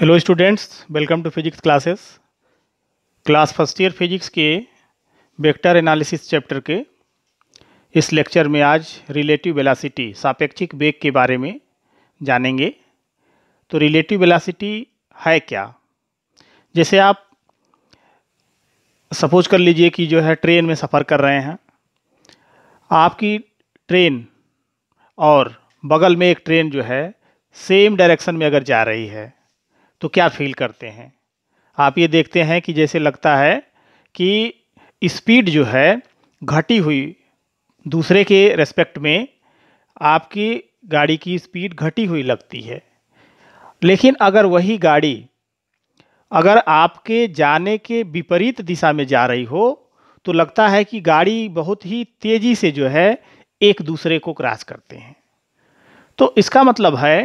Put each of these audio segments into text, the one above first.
hello students welcome to physics classes class first year physics के vector analysis chapter के इस lecture में आज रिलेटिव वेलासिटी सापेक्षिक वेग के बारे में जानेंगे तो रिलेटिव वेलासिटी है क्या जैसे आप सपोज कर लीजिए कि जो है ट्रेन में सफ़र कर रहे हैं आपकी ट्रेन और बगल में एक ट्रेन जो है सेम डायरेक्शन में अगर जा रही है तो क्या फील करते हैं आप ये देखते हैं कि जैसे लगता है कि स्पीड जो है घटी हुई दूसरे के रेस्पेक्ट में आपकी गाड़ी की स्पीड घटी हुई लगती है लेकिन अगर वही गाड़ी अगर आपके जाने के विपरीत दिशा में जा रही हो तो लगता है कि गाड़ी बहुत ही तेज़ी से जो है एक दूसरे को क्रॉस करते हैं तो इसका मतलब है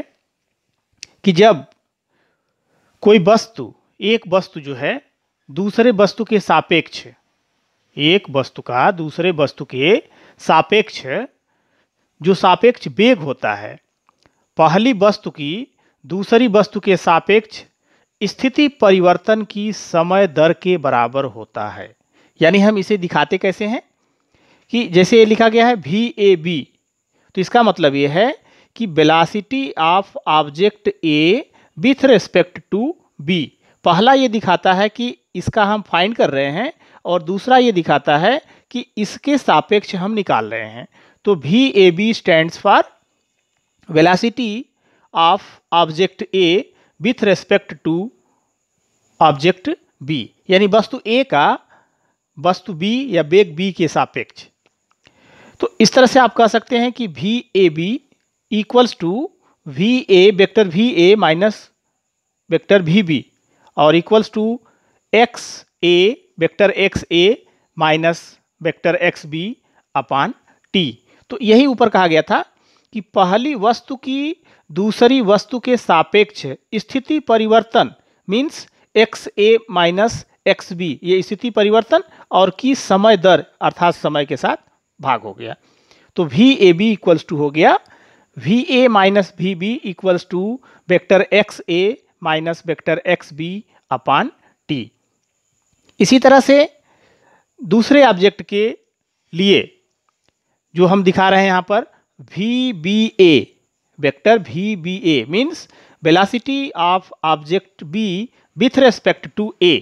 कि जब कोई वस्तु एक वस्तु जो है दूसरे वस्तु के सापेक्ष एक वस्तु का दूसरे वस्तु के सापेक्ष जो सापेक्ष वेग होता है पहली वस्तु की दूसरी वस्तु के सापेक्ष स्थिति परिवर्तन की समय दर के बराबर होता है यानी हम इसे दिखाते कैसे हैं कि जैसे ये लिखा गया है वी ए बी तो इसका मतलब ये है कि velocity of object A with respect to B पहला ये दिखाता है कि इसका हम फाइंड कर रहे हैं और दूसरा ये दिखाता है कि इसके सापेक्ष हम निकाल रहे हैं तो भी A B stand for velocity of object A with respect to object B यानी वस्तु ए का वस्तु बी या बेग बी के सापेक्ष तो इस तरह से आप कह सकते हैं कि V A B equals to V A vector V A minus vector V B और equals to X A vector X A minus vector X B upon T तो यही ऊपर कहा गया था कि पहली वस्तु की दूसरी वस्तु के सापेक्ष स्थिति परिवर्तन means X A minus X B ये स्थिति परिवर्तन और की समय दर अर्थात समय के साथ भाग हो गया तो V A B equals to हो गया V A minus V B equals to vector X A minus vector X B upon T इसी तरह से दूसरे ऑब्जेक्ट के लिए जो हम दिखा रहे हैं यहाँ पर V B A vector V B A means velocity of object B with respect to A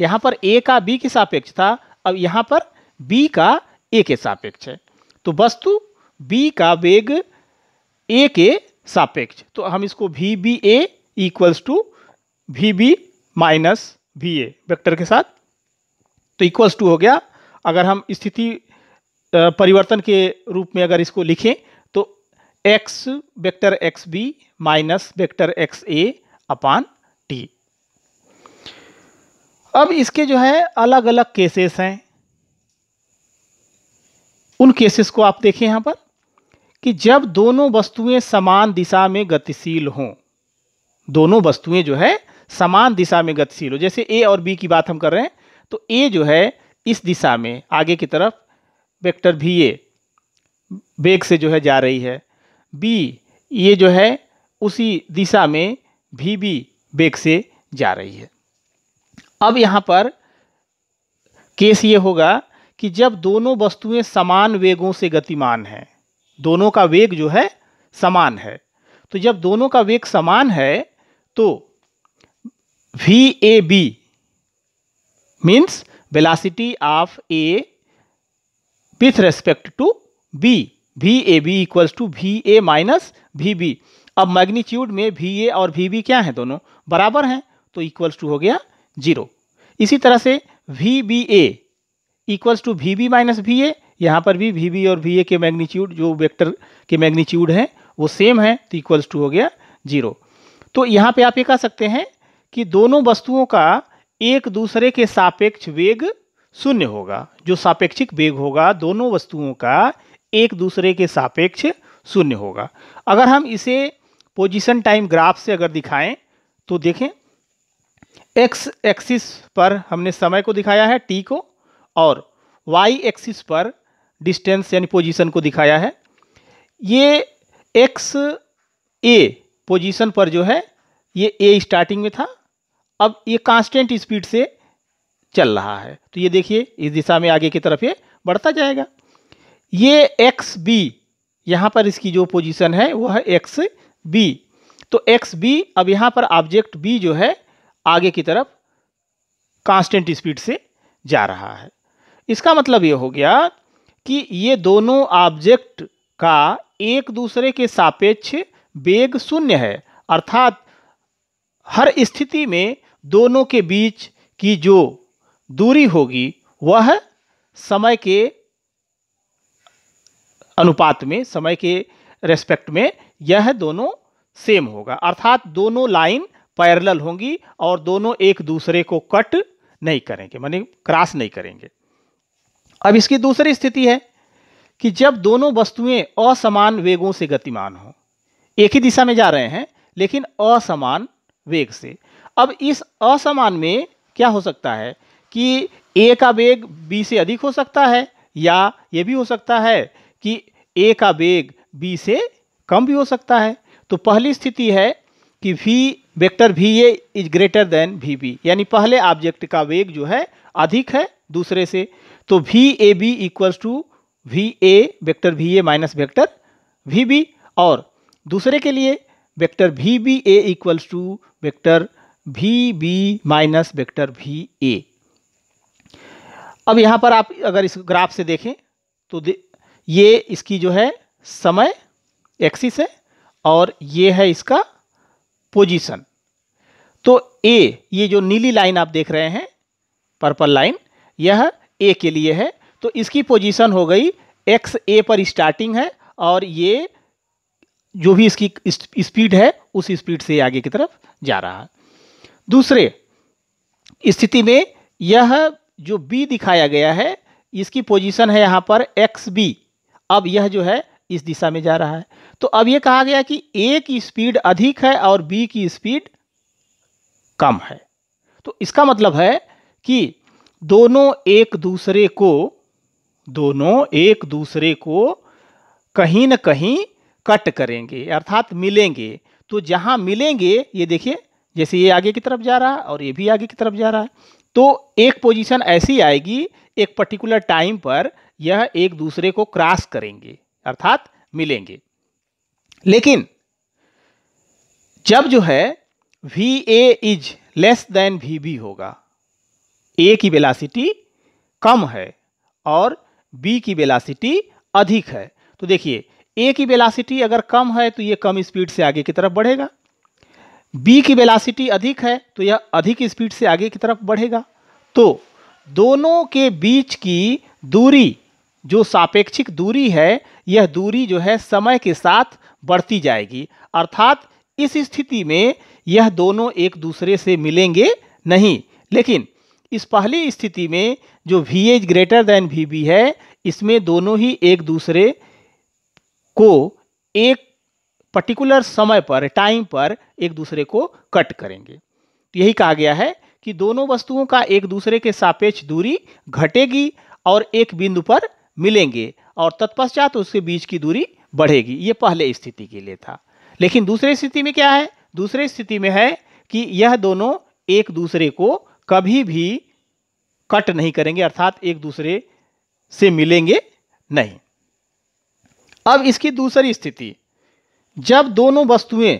यहाँ पर ए का बी के सापेक्ष था अब यहाँ पर बी का ए के सापेक्ष है तो वस्तु बी का वेग ए के सापेक्ष तो हम इसको V B A equals to V B minus V A vector के साथ तो इक्वल्स टू हो गया अगर हम स्थिति परिवर्तन के रूप में अगर इसको लिखें तो X vector X B minus vector X A upon T अब इसके जो है अलग अलग केसेस हैं उन केसेस को आप देखें यहां पर कि जब दोनों वस्तुएं समान दिशा में गतिशील हों दोनों वस्तुएं जो है समान दिशा में गतिशील हो जैसे ए और बी की बात हम कर रहे हैं तो ए जो है इस दिशा में आगे की तरफ वेक्टर भी ए बेग से जो है जा रही है बी ये जो है उसी दिशा में भी बी बेग से जा रही है अब यहाँ पर केस ये होगा कि जब दोनों वस्तुएं समान वेगों से गतिमान हैं दोनों का वेग जो है समान है तो जब दोनों का वेग समान है तो V A B means velocity of A with respect to B V A B equals to V A minus V B अब मैग्नीट्यूड में वी ए और वी बी क्या हैं दोनों बराबर हैं तो इक्वल्स टू हो गया जीरो इसी तरह से V B A equals to V B minus V A यहाँ पर भी वी बी और वी ए के मैग्नीट्यूड जो वेक्टर के मैग्नीट्यूड हैं वो सेम है तो इक्वल्स टू हो गया जीरो तो यहाँ पे आप ये कह सकते हैं कि दोनों वस्तुओं का एक दूसरे के सापेक्ष वेग शून्य होगा जो सापेक्षिक वेग होगा दोनों वस्तुओं का एक दूसरे के सापेक्ष शून्य होगा अगर हम इसे पोजीशन टाइम ग्राफ से अगर दिखाएं तो देखें एक्स एक्सिस पर हमने समय को दिखाया है टी को और वाई एक्सिस पर डिस्टेंस यानी पोजीशन को दिखाया है ये एक्स ए पोजीशन पर जो है ये ए स्टार्टिंग में था अब ये कांस्टेंट स्पीड से चल रहा है तो ये देखिए इस दिशा में आगे की तरफ ये बढ़ता जाएगा ये एक्स बी यहाँ पर इसकी जो पोजीशन है वह है एक्स बी तो एक्स बी अब यहाँ पर ऑब्जेक्ट बी जो है आगे की तरफ कांस्टेंट स्पीड से जा रहा है इसका मतलब ये हो गया कि ये दोनों ऑब्जेक्ट का एक दूसरे के सापेक्ष वेग शून्य है अर्थात हर स्थिति में दोनों के बीच की जो दूरी होगी वह समय के अनुपात में समय के रेस्पेक्ट में यह दोनों सेम होगा अर्थात दोनों लाइन पैरल होंगी और दोनों एक दूसरे को कट नहीं करेंगे माने क्रॉस नहीं करेंगे अब इसकी दूसरी स्थिति है कि जब दोनों वस्तुएं असमान वेगों से गतिमान हों एक ही दिशा में जा रहे हैं लेकिन असमान वेग से अब इस असमान में क्या हो सकता है कि ए का वेग बी से अधिक हो सकता है या ये भी हो सकता है कि ए का वेग बी से कम भी हो सकता है तो पहली स्थिति है कि V vector V A is greater than V B यानी पहले ऑब्जेक्ट का वेग जो है अधिक है दूसरे से तो V A B equals to V A vector V A minus vector V B और दूसरे के लिए vector V B A equals to vector V B minus vector V A अब यहाँ पर आप अगर इस ग्राफ से देखें तो दे, ये इसकी जो है समय एक्सिस है और ये है इसका पोजीशन तो ए ये जो नीली लाइन आप देख रहे हैं पर्पल लाइन यह ए के लिए है तो इसकी पोजीशन हो गई एक्स ए पर स्टार्टिंग है और ये जो भी इसकी स्पीड है उस स्पीड से आगे की तरफ जा रहा है दूसरे स्थिति में यह जो बी दिखाया गया है इसकी पोजीशन है यहाँ पर एक्स बी अब यह जो है इस दिशा में जा रहा है तो अब यह कहा गया कि ए की स्पीड अधिक है और बी की स्पीड कम है तो इसका मतलब है कि दोनों एक दूसरे को दोनों एक दूसरे को कहीं न कहीं कट करेंगे अर्थात मिलेंगे तो जहाँ मिलेंगे ये देखिए जैसे ये आगे की तरफ जा रहा है और ये भी आगे की तरफ जा रहा है तो एक पोजीशन ऐसी आएगी एक पर्टिकुलर टाइम पर यह एक दूसरे को क्रॉस करेंगे अर्थात मिलेंगे लेकिन जब जो है V A is less than V B होगा ए की वेलासिटी कम है और बी की वेलासिटी अधिक है तो देखिए ए की वेलासिटी अगर कम है तो ये कम स्पीड से आगे की तरफ बढ़ेगा बी की वेलासिटी अधिक है तो यह अधिक स्पीड से आगे की तरफ बढ़ेगा तो दोनों के बीच की दूरी जो सापेक्षिक दूरी है यह दूरी जो है समय के साथ बढ़ती जाएगी अर्थात इस स्थिति में यह दोनों एक दूसरे से मिलेंगे नहीं लेकिन इस पहली स्थिति में जो V is greater than V B है इसमें दोनों ही एक दूसरे को एक पर्टिकुलर समय पर टाइम पर एक दूसरे को कट करेंगे यही कहा गया है कि दोनों वस्तुओं का एक दूसरे के सापेक्ष दूरी घटेगी और एक बिंदु पर मिलेंगे और तत्पश्चात उसके बीच की दूरी बढ़ेगी ये पहले स्थिति के लिए था लेकिन दूसरे स्थिति में क्या है दूसरे स्थिति में है कि यह दोनों एक दूसरे को कभी भी कट नहीं करेंगे अर्थात एक दूसरे से मिलेंगे नहीं अब इसकी दूसरी स्थिति जब दोनों वस्तुएं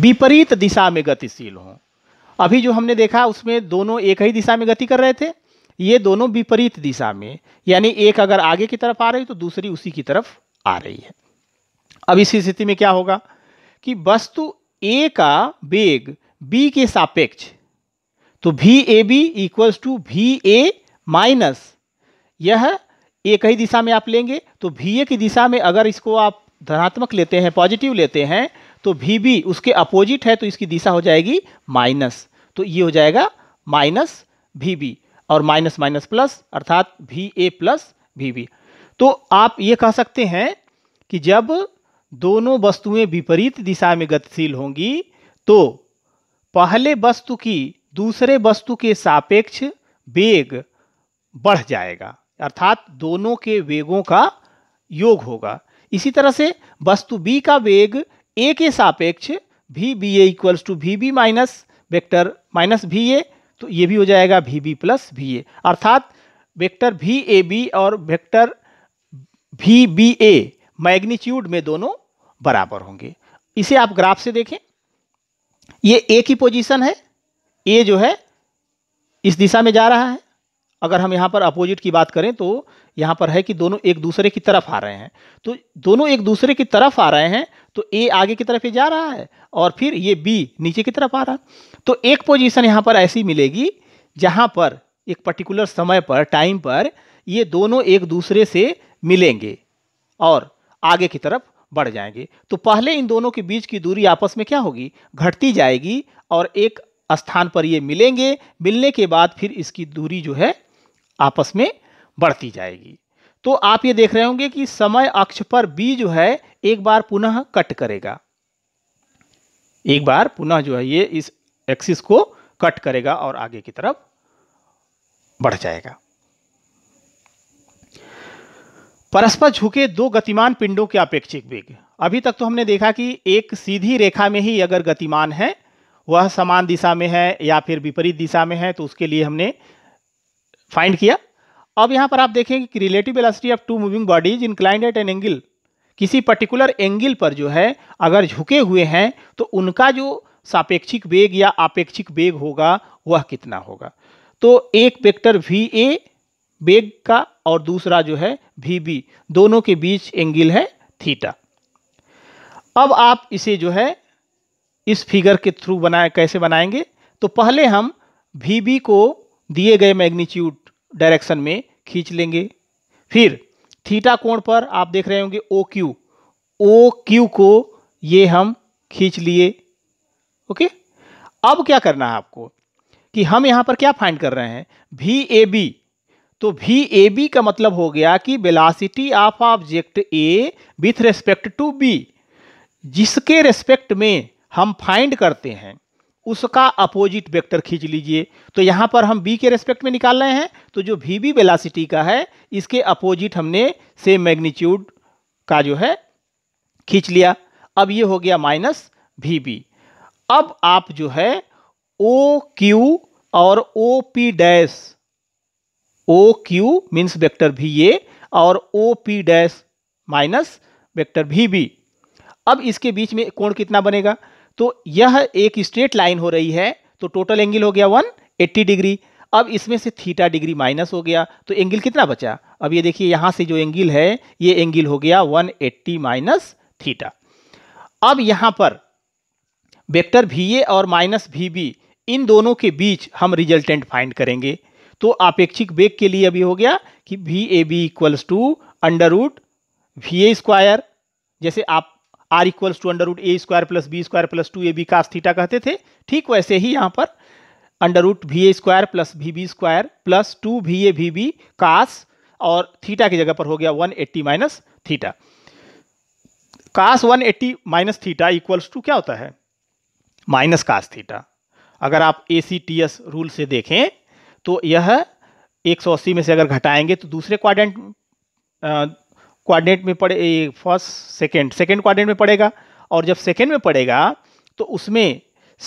विपरीत दिशा में गतिशील हों अभी जो हमने देखा उसमें दोनों एक ही दिशा में गति कर रहे थे ये दोनों विपरीत दिशा में यानी एक अगर आगे की तरफ आ रही तो दूसरी उसी की तरफ आ रही है अब इसी स्थिति में क्या होगा कि वस्तु ए का वेग बी के सापेक्ष तो भी ए बी इक्वल्स टू भी ए माइनस यह एक ही दिशा में आप लेंगे तो भी ए की दिशा में अगर इसको आप धनात्मक लेते हैं पॉजिटिव लेते हैं तो भी बी उसके अपोजिट है तो इसकी दिशा हो जाएगी माइनस तो ये हो जाएगा माइनस भी बी और माइनस माइनस प्लस अर्थात भी ए प्लस भी बी तो आप ये कह सकते हैं कि जब दोनों वस्तुएं विपरीत दिशा में गतिशील होंगी तो पहले वस्तु की दूसरे वस्तु के सापेक्ष वेग बढ़ जाएगा अर्थात दोनों के वेगों का योग होगा इसी तरह से वस्तु बी का वेग ए के सापेक्ष V B A equals to V B minus vector minus V A तो ये भी हो जाएगा भी बी प्लस भी ए अर्थात वेक्टर भी ए बी और vector V B A magnitude में दोनों बराबर होंगे इसे आप ग्राफ से देखें ये ए की पोजीशन है ए जो है इस दिशा में जा रहा है अगर हम यहाँ पर अपोजिट की बात करें तो यहाँ पर है कि दोनों एक दूसरे की तरफ आ रहे हैं तो दोनों एक दूसरे की तरफ आ रहे हैं तो ए आगे की तरफ ये जा रहा है और फिर ये बी नीचे की तरफ आ रहा है तो एक पोजीशन यहाँ पर ऐसी मिलेगी जहाँ पर एक पर्टिकुलर समय पर टाइम पर ये दोनों एक दूसरे से मिलेंगे और आगे की तरफ बढ़ जाएंगे तो पहले इन दोनों के बीच की दूरी आपस में क्या होगी घटती जाएगी और एक स्थान पर ये मिलेंगे मिलने के बाद फिर इसकी दूरी जो है आपस में बढ़ती जाएगी तो आप ये देख रहे होंगे कि समय अक्ष पर बी जो है एक बार पुनः कट करेगा एक बार पुनः जो है ये इस एक्सिस को कट करेगा और आगे की तरफ बढ़ जाएगा परस्पर झुके दो गतिमान पिंडों के अपेक्षिक वेग अभी तक तो हमने देखा कि एक सीधी रेखा में ही अगर गतिमान है वह समान दिशा में है या फिर विपरीत दिशा में है तो उसके लिए हमने फाइंड किया अब यहाँ पर आप देखेंगे कि relative velocity of two moving bodies inclined at an angle किसी पर्टिकुलर एंगल पर जो है अगर झुके हुए हैं तो उनका जो सापेक्षिक वेग या आपेक्षिक वेग होगा वह कितना होगा तो एक वेक्टर वी ए वेग का और दूसरा जो है वी बी दोनों के बीच एंगल है थीटा अब आप इसे जो है इस फिगर के थ्रू बनाए कैसे बनाएंगे तो पहले हम वी बी को दिए गए मैग्नीट्यूड डायरेक्शन में खींच लेंगे फिर थीटा कोण पर आप देख रहे होंगे ओ क्यू ओ क्यू को ये हम खींच लिए ओके अब क्या करना है आपको कि हम यहाँ पर क्या फाइंड कर रहे हैं भी ए बी तो भी ए बी का मतलब हो गया कि velocity of object A with respect to B जिसके रेस्पेक्ट में हम फाइंड करते हैं उसका अपोजिट वेक्टर खींच लीजिए तो यहाँ पर हम बी के रेस्पेक्ट में निकाल रहे हैं तो जो वी बी वेलासिटी का है इसके अपोजिट हमने सेम मैग्नीट्यूड का जो है खींच लिया अब ये हो गया माइनस वी बी अब आप जो है ओ क्यू और O P dash O Q means vector V ये और O P dash minus vector V B अब इसके बीच में कोण कितना बनेगा तो यह एक स्ट्रेट लाइन हो रही है तो टोटल एंगल हो गया 180 डिग्री अब इसमें से थीटा डिग्री माइनस हो गया तो एंगल कितना बचा अब ये देखिए यहाँ से जो एंगल है ये एंगल हो गया 180 एट्टी माइनस थीटा अब यहाँ पर वेक्टर वी और माइनस वी इन दोनों के बीच हम रिजल्टेंट फाइंड करेंगे तो अपेक्षिक वेग के लिए अभी हो गया कि V A B equals to under root V A square जैसे आप R equals to under root A square plus B square plus two A B का थीटा कहते थे ठीक वैसे ही यहाँ पर under root V A square plus V B square plus two V A V B cos और theta की जगह पर हो गया 180 eighty minus theta cos one eighty minus theta equals to क्या होता है माइनस कास थीटा अगर आप A C T S rule से देखें तो यह 180 में से अगर घटाएंगे तो दूसरे क्वाड्रेंट क्वाड्रेंट में पड़े फर्स्ट सेकेंड सेकेंड क्वाड्रेंट में पड़ेगा और जब सेकेंड में पड़ेगा तो उसमें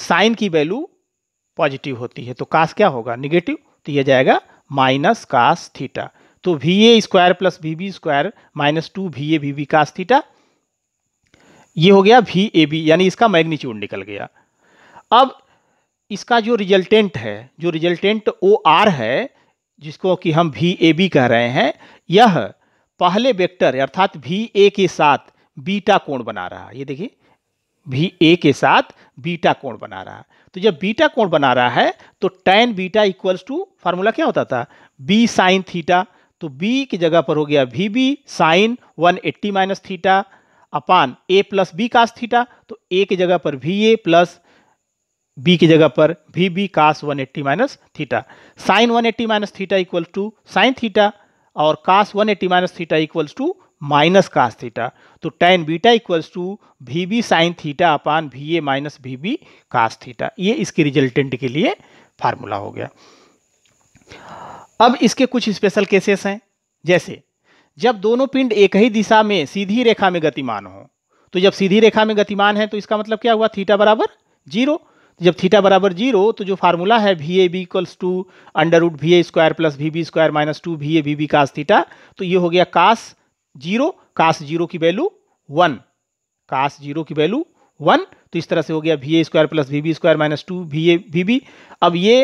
साइन की वैल्यू पॉजिटिव होती है तो कास क्या होगा निगेटिव तो यह जाएगा माइनस कास थीटा तो V A square plus V B square minus two V A V B cos theta ये हो गया वी ए बी यानी इसका मैग्नीट्यूड निकल गया अब इसका जो रिजल्टेंट है जो रिजल्टेंट ओ आर है जिसको कि हम वी ए बी कह रहे हैं यह पहले वेक्टर अर्थात भी ए के साथ बीटा कोण बना रहा है ये देखिए भी ए के साथ बीटा कोण बना रहा है तो जब बीटा कोण बना रहा है तो tan beta equals to formula क्या होता था बी साइन थीटा तो बी की जगह पर हो गया V B sine one eighty minus theta upon A plus B cos theta तो ए की जगह पर वी ए प्लस बी की जगह पर V B cos one eighty minus theta sine one eighty minus theta equal to sine theta और cos one eighty minus theta equals to minus cos theta तो tan beta equals to V B sine theta upon V A minus V B cos theta ये इसके resultant के लिए formula हो गया अब इसके कुछ स्पेशल केसेस हैं जैसे जब दोनों पिंड एक ही दिशा में सीधी रेखा में गतिमान हो तो जब सीधी रेखा में गतिमान है तो इसका मतलब क्या हुआ थीटा बराबर जीरो जब थीटा बराबर जीरो तो जो फार्मूला है V A B equals to under root V A square plus V B square minus two V A V B cos theta तो ये हो गया कास जीरो कास जीरो की वैल्यू वन कास जीरो की value one तो इस तरह से हो गया V A square plus V B square minus two V A V B अब ये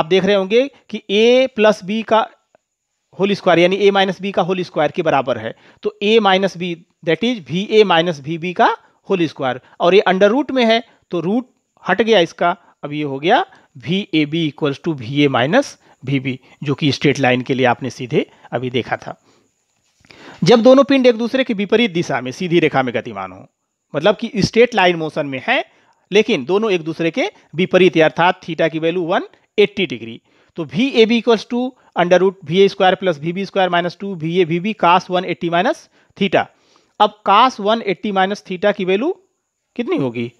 आप देख रहे होंगे कि ए प्लस बी का होल स्क्वायर यानी ए माइनस बी का होल स्क्वायर के बराबर है तो A minus B that is V A minus V B का होल स्क्वायर और ये अंडर रूट में है तो रूट हट गया इसका अब ये हो गया V A B equals to V A minus V B जो कि स्ट्रेट लाइन के लिए आपने सीधे अभी देखा था जब दोनों पिंड एक दूसरे के विपरीत दिशा में सीधी रेखा में गतिमान हो मतलब कि स्ट्रेट लाइन मोशन में है लेकिन दोनों एक दूसरे के विपरीत अर्थात थीटा की वैल्यू 180 डिग्री तो V A B equals to under root V A square plus V B square minus two V A V B cos one eighty minus theta अब cos one eighty minus theta की value कितनी होगी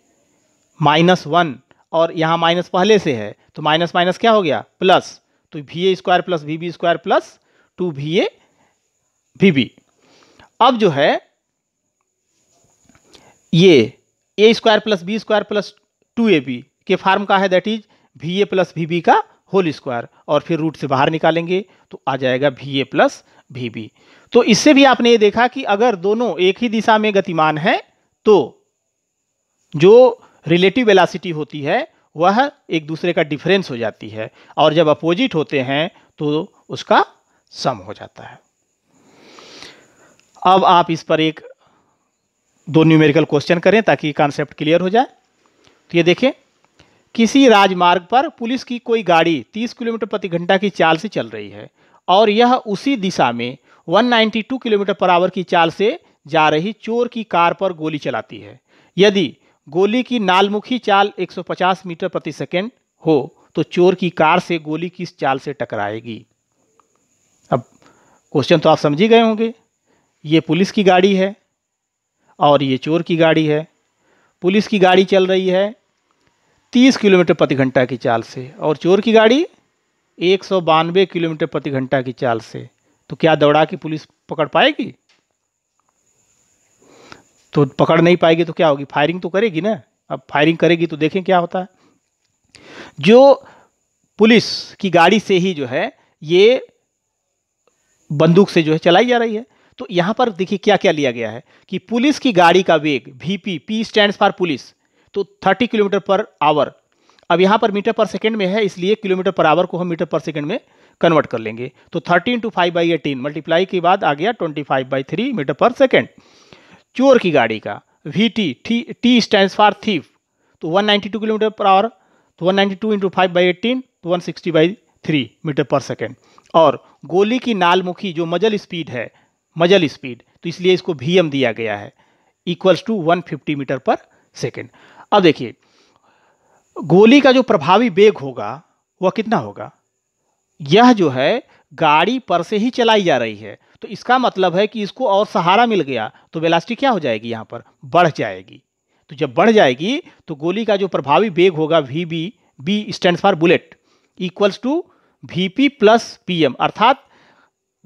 minus one और यहाँ minus पहले से है तो माइनस माइनस क्या हो गया प्लस तो V A square plus V B square plus two V A V B अब जो है ये A square plus B square plus two A B के फार्म का है that is V A plus V B का whole square और फिर रूट से बाहर निकालेंगे तो आ जाएगा V A plus V B तो इससे भी आपने ये देखा कि अगर दोनों एक ही दिशा में गतिमान है तो जो रिलेटिव वेलासिटी होती है वह एक दूसरे का डिफरेंस हो जाती है और जब अपोजिट होते हैं तो उसका सम हो जाता है अब आप इस पर एक दो न्यूमेरिकल क्वेश्चन करें ताकि कॉन्सेप्ट क्लियर हो जाए तो ये देखें किसी राजमार्ग पर पुलिस की कोई गाड़ी 30 किलोमीटर प्रति घंटा की चाल से चल रही है और यह उसी दिशा में 192 किलोमीटर पर आवर की चाल से जा रही चोर की कार पर गोली चलाती है यदि गोली की नालमुखी चाल 150 मीटर प्रति सेकेंड हो तो चोर की कार से गोली किस चाल से टकराएगी अब क्वेश्चन तो आप समझ ही गए होंगे ये पुलिस की गाड़ी है और ये चोर की गाड़ी है पुलिस की गाड़ी चल रही है 30 किलोमीटर प्रति घंटा की चाल से और चोर की गाड़ी एक किलोमीटर प्रति घंटा की चाल से तो क्या दौड़ा के पुलिस पकड़ पाएगी तो पकड़ नहीं पाएगी तो क्या होगी फायरिंग तो करेगी ना अब फायरिंग करेगी तो देखें क्या होता है जो पुलिस की गाड़ी से ही जो है ये बंदूक से जो है चलाई जा रही है तो यहां पर देखिए क्या क्या लिया गया है कि पुलिस की गाड़ी का वेग V P P stand for police तो 30 किलोमीटर पर आवर अब यहां पर मीटर पर सेकंड में है इसलिए किलोमीटर पर आवर को हम मीटर पर सेकंड में कन्वर्ट कर लेंगे तो 30 into five by eighteen multiply के बाद आ गया 25 five by three metre per second चोर की गाड़ी का V T T T stand for thief तो 192 किलोमीटर पर आवर तो 192 ninety two into five by eighteen तो one sixty by three metre per second और गोली की नालमुखी जो मजल स्पीड है मजल स्पीड तो इसलिए इसको भी दिया गया है equals to 150 metre per second अब देखिए गोली का जो प्रभावी वेग होगा वह कितना होगा यह जो है गाड़ी पर से ही चलाई जा रही है तो इसका मतलब है कि इसको और सहारा मिल गया तो वेलास्टी क्या हो जाएगी यहाँ पर बढ़ जाएगी तो जब बढ़ जाएगी तो गोली का जो प्रभावी वेग होगा V B B stand for bullet equals to V P plus P M अर्थात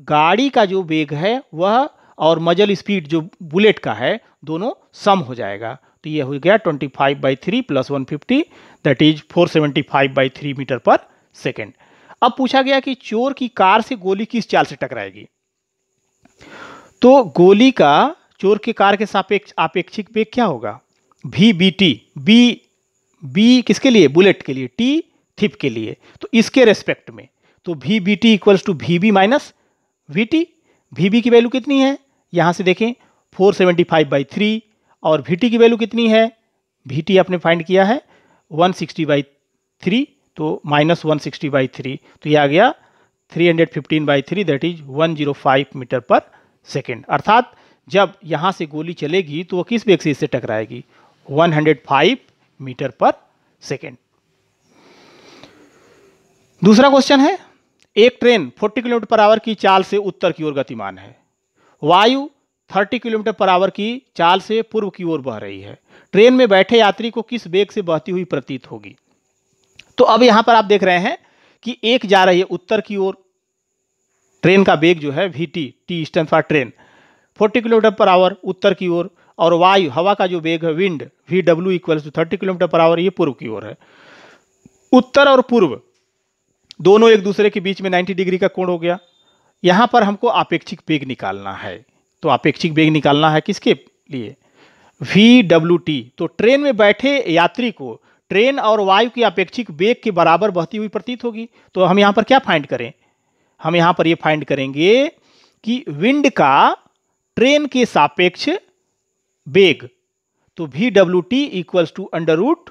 गाड़ी का जो वेग है वह और मजल स्पीड जो बुलेट का है दोनों सम हो जाएगा तो यह हो गया 25 five by three plus one fifty that is 475 seventy five by three metre per second अब पूछा गया कि चोर की कार से गोली किस चाल से टकराएगी तो गोली का चोर के कार के सापेक्ष आपेक्षिक वेग क्या होगा भी बी टी बी बी किसके लिए बुलेट के लिए टी थिप के लिए तो इसके रेस्पेक्ट में तो V B T equals to V B minus V T V B की वैल्यू कितनी है यहाँ से देखें four seventy five by three और वी टी की वैल्यू कितनी है वी टी आपने फाइंड किया है वन सिक्सटी बाई थ्री तो minus one sixty by three तो ये आ गया 315 by three that is 105 metre per second अर्थात जब यहाँ से गोली चलेगी तो वह किस भी एक्सिस से टकराएगी 105 मीटर पर सेकेंड दूसरा क्वेश्चन है एक ट्रेन 40 किलोमीटर पर आवर की चाल से उत्तर की ओर गतिमान है वायु 30 किलोमीटर पर आवर की चाल से पूर्व की ओर बह रही है ट्रेन में बैठे यात्री को किस वेग से बहती हुई प्रतीत होगी तो अब यहाँ पर आप देख रहे हैं कि एक जा रही है उत्तर की ओर ट्रेन का वेग जो है V T T stand for train forty kilometre per hour उत्तर की ओर और वायु हवा का जो वेग है wind V W equals to thirty kilometre per hour ये पूर्व की ओर है उत्तर और पूर्व दोनों एक दूसरे के बीच में 90 डिग्री का कोण हो गया यहाँ पर हमको अपेक्षिक वेग निकालना है तो अपेक्षिक वेग निकालना है किसके लिए वी डब्ल्यू टी तो ट्रेन में बैठे यात्री को ट्रेन और वायु की अपेक्षिक वेग के बराबर बहती हुई प्रतीत होगी तो हम यहाँ पर क्या फाइंड करें हम यहां पर ये फाइंड करेंगे कि विंड का ट्रेन के सापेक्ष बेग तो V W T equals to under root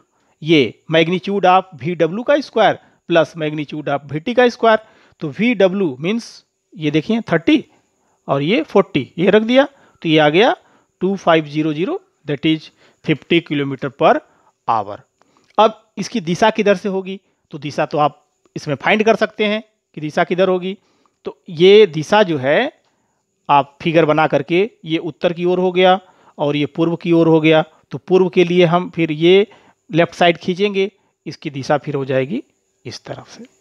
ये मैग्नीच्यूड ऑफ वी डब्ल्यू का square plus magnitude of V T का स्क्वायर तो वी डब्ल्यू मीन्स ये देखिए थर्टी और ये फोर्टी ये रख दिया तो ये आ गया two five zero zero that is fifty kilometre per hour अब इसकी दिशा किधर से होगी तो दिशा तो आप इसमें फाइंड कर सकते हैं कि दिशा किधर होगी तो ये दिशा जो है आप फिगर बना करके ये उत्तर की ओर हो गया और ये पूर्व की ओर हो गया तो पूर्व के लिए हम फिर ये लेफ़्ट साइड खींचेंगे इसकी दिशा फिर हो जाएगी इस तरफ से